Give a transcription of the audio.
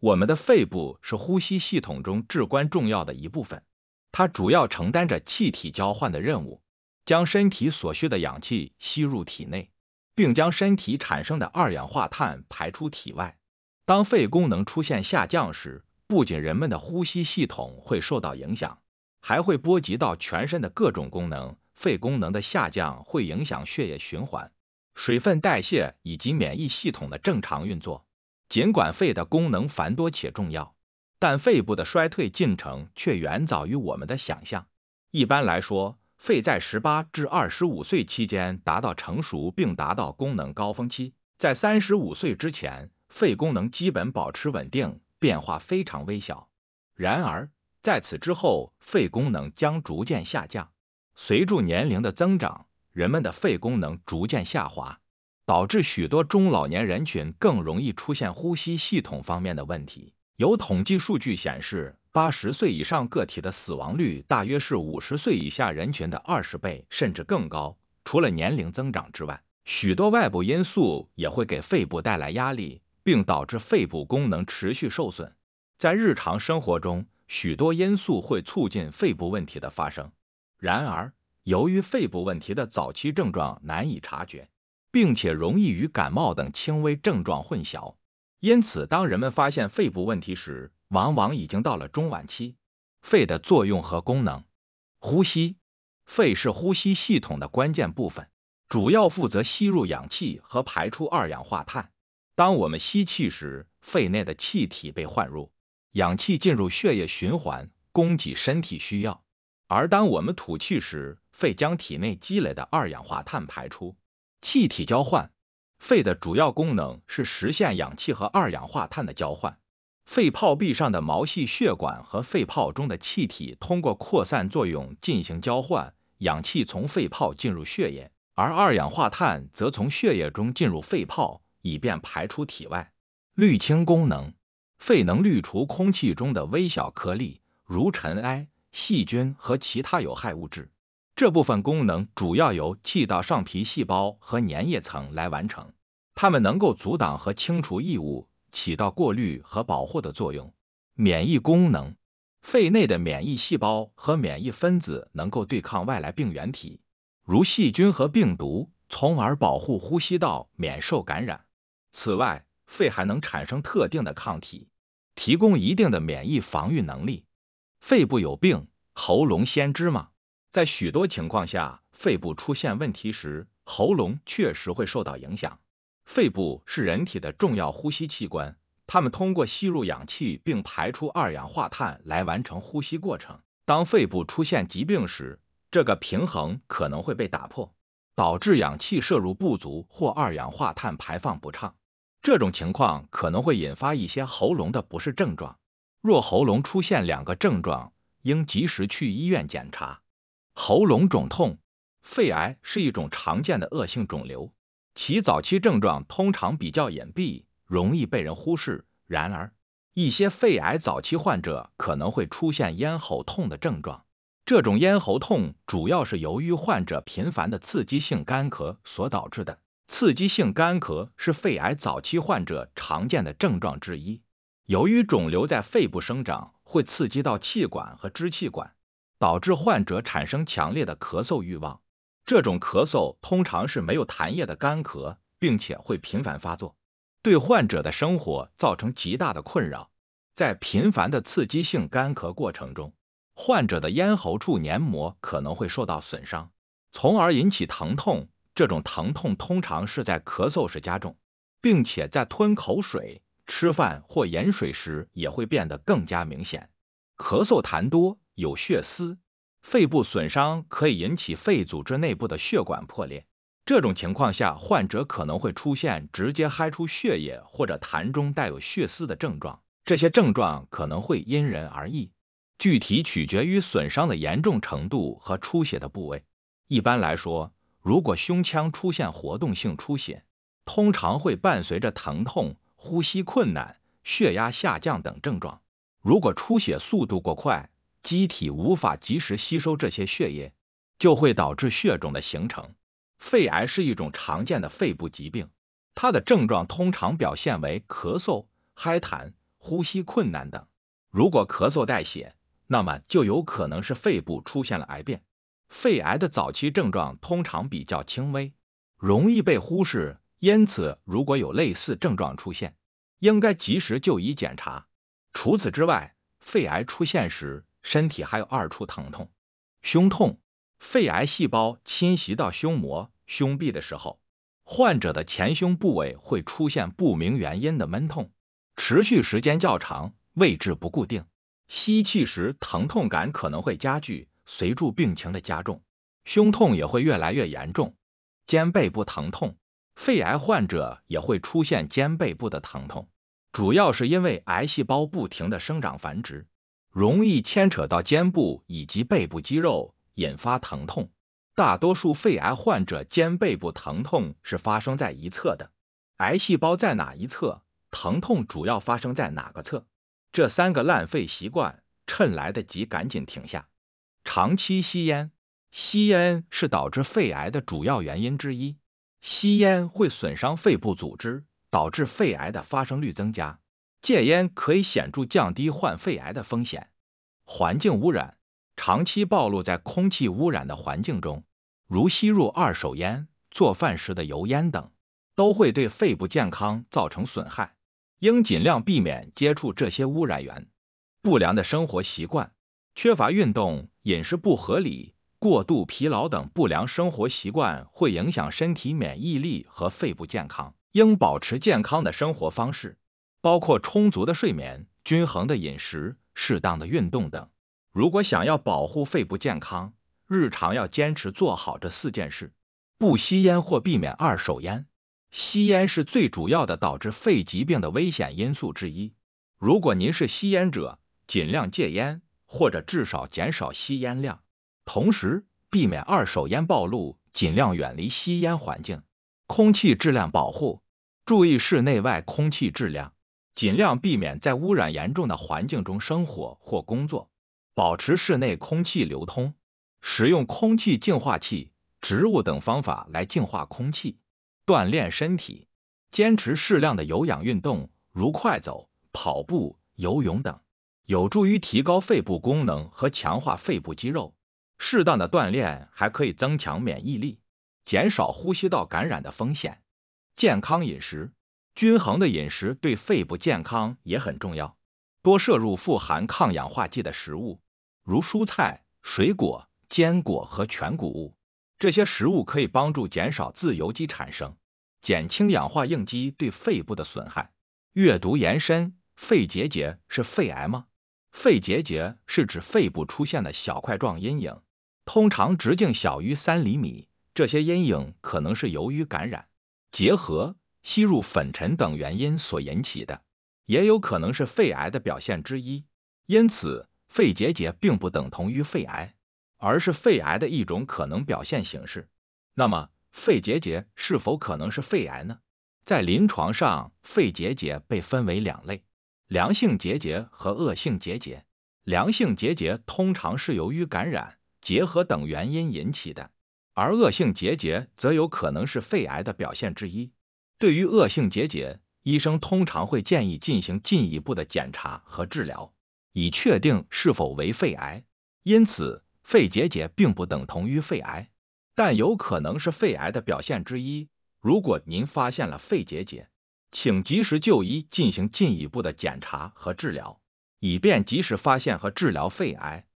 我们的肺部是呼吸系统中至关重要的一部分，它主要承担着气体交换的任务，将身体所需的氧气吸入体内，并将身体产生的二氧化碳排出体外。当肺功能出现下降时，不仅人们的呼吸系统会受到影响，还会波及到全身的各种功能。肺功能的下降会影响血液循环、水分代谢以及免疫系统的正常运作。尽管肺的功能繁多且重要，但肺部的衰退进程却远早于我们的想象。一般来说，肺在十八至二十五岁期间达到成熟并达到功能高峰期，在三十五岁之前，肺功能基本保持稳定，变化非常微小。然而，在此之后，肺功能将逐渐下降。随着年龄的增长，人们的肺功能逐渐下滑。导致许多中老年人群更容易出现呼吸系统方面的问题。有统计数据显示，八十岁以上个体的死亡率大约是五十岁以下人群的二十倍，甚至更高。除了年龄增长之外，许多外部因素也会给肺部带来压力，并导致肺部功能持续受损。在日常生活中，许多因素会促进肺部问题的发生。然而，由于肺部问题的早期症状难以察觉。并且容易与感冒等轻微症状混淆，因此当人们发现肺部问题时，往往已经到了中晚期。肺的作用和功能：呼吸，肺是呼吸系统的关键部分，主要负责吸入氧气和排出二氧化碳。当我们吸气时，肺内的气体被换入，氧气进入血液循环，供给身体需要；而当我们吐气时，肺将体内积累的二氧化碳排出。气体交换，肺的主要功能是实现氧气和二氧化碳的交换。肺泡壁上的毛细血管和肺泡中的气体通过扩散作用进行交换，氧气从肺泡进入血液，而二氧化碳则从血液中进入肺泡，以便排出体外。滤清功能，肺能滤除空气中的微小颗粒，如尘埃、细菌和其他有害物质。这部分功能主要由气道上皮细胞和粘液层来完成，它们能够阻挡和清除异物，起到过滤和保护的作用。免疫功能，肺内的免疫细胞和免疫分子能够对抗外来病原体，如细菌和病毒，从而保护呼吸道免受感染。此外，肺还能产生特定的抗体，提供一定的免疫防御能力。肺部有病，喉咙先知吗？在许多情况下，肺部出现问题时，喉咙确实会受到影响。肺部是人体的重要呼吸器官，它们通过吸入氧气并排出二氧化碳来完成呼吸过程。当肺部出现疾病时，这个平衡可能会被打破，导致氧气摄入不足或二氧化碳排放不畅。这种情况可能会引发一些喉咙的不适症状。若喉咙出现两个症状，应及时去医院检查。喉咙肿痛，肺癌是一种常见的恶性肿瘤，其早期症状通常比较隐蔽，容易被人忽视。然而，一些肺癌早期患者可能会出现咽喉痛的症状。这种咽喉痛主要是由于患者频繁的刺激性干咳所导致的。刺激性干咳是肺癌早期患者常见的症状之一。由于肿瘤在肺部生长，会刺激到气管和支气管。导致患者产生强烈的咳嗽欲望，这种咳嗽通常是没有痰液的干咳，并且会频繁发作，对患者的生活造成极大的困扰。在频繁的刺激性干咳过程中，患者的咽喉处黏膜可能会受到损伤，从而引起疼痛。这种疼痛通常是在咳嗽时加重，并且在吞口水、吃饭或饮水时也会变得更加明显。咳嗽痰多有血丝，肺部损伤可以引起肺组织内部的血管破裂。这种情况下，患者可能会出现直接嗨出血液或者痰中带有血丝的症状。这些症状可能会因人而异，具体取决于损伤的严重程度和出血的部位。一般来说，如果胸腔出现活动性出血，通常会伴随着疼痛、呼吸困难、血压下降等症状。如果出血速度过快，机体无法及时吸收这些血液，就会导致血肿的形成。肺癌是一种常见的肺部疾病，它的症状通常表现为咳嗽、咳痰、呼吸困难等。如果咳嗽带血，那么就有可能是肺部出现了癌变。肺癌的早期症状通常比较轻微，容易被忽视，因此如果有类似症状出现，应该及时就医检查。除此之外，肺癌出现时，身体还有二处疼痛：胸痛。肺癌细胞侵袭到胸膜、胸壁的时候，患者的前胸部位会出现不明原因的闷痛，持续时间较长，位置不固定。吸气时疼痛感可能会加剧，随住病情的加重，胸痛也会越来越严重。肩背部疼痛，肺癌患者也会出现肩背部的疼痛。主要是因为癌细胞不停的生长繁殖，容易牵扯到肩部以及背部肌肉，引发疼痛。大多数肺癌患者肩背部疼痛是发生在一侧的，癌细胞在哪一侧，疼痛主要发生在哪个侧？这三个烂肺习惯，趁来得及赶紧停下。长期吸烟，吸烟是导致肺癌的主要原因之一，吸烟会损伤肺部组织。导致肺癌的发生率增加。戒烟可以显著降低患肺癌的风险。环境污染，长期暴露在空气污染的环境中，如吸入二手烟、做饭时的油烟等，都会对肺部健康造成损害，应尽量避免接触这些污染源。不良的生活习惯，缺乏运动、饮食不合理、过度疲劳等不良生活习惯，会影响身体免疫力和肺部健康。应保持健康的生活方式，包括充足的睡眠、均衡的饮食、适当的运动等。如果想要保护肺部健康，日常要坚持做好这四件事：不吸烟或避免二手烟。吸烟是最主要的导致肺疾病的危险因素之一。如果您是吸烟者，尽量戒烟或者至少减少吸烟量，同时避免二手烟暴露，尽量远离吸烟环境。空气质量保护。注意室内外空气质量，尽量避免在污染严重的环境中生活或工作，保持室内空气流通，使用空气净化器、植物等方法来净化空气。锻炼身体，坚持适量的有氧运动，如快走、跑步、游泳等，有助于提高肺部功能和强化肺部肌肉。适当的锻炼还可以增强免疫力，减少呼吸道感染的风险。健康饮食，均衡的饮食对肺部健康也很重要。多摄入富含抗氧化剂的食物，如蔬菜、水果、坚果和全谷物。这些食物可以帮助减少自由基产生，减轻氧化应激对肺部的损害。阅读延伸：肺结节是肺癌吗？肺结节是指肺部出现的小块状阴影，通常直径小于三厘米。这些阴影可能是由于感染。结核、吸入粉尘等原因所引起的，也有可能是肺癌的表现之一。因此，肺结节并不等同于肺癌，而是肺癌的一种可能表现形式。那么，肺结节是否可能是肺癌呢？在临床上，肺结节被分为两类：良性结节和恶性结节。良性结节通常是由于感染、结核等原因引起的。而恶性结节则有可能是肺癌的表现之一。对于恶性结节，医生通常会建议进行进一步的检查和治疗，以确定是否为肺癌。因此，肺结节并不等同于肺癌，但有可能是肺癌的表现之一。如果您发现了肺结节，请及时就医进行进一步的检查和治疗，以便及时发现和治疗肺癌。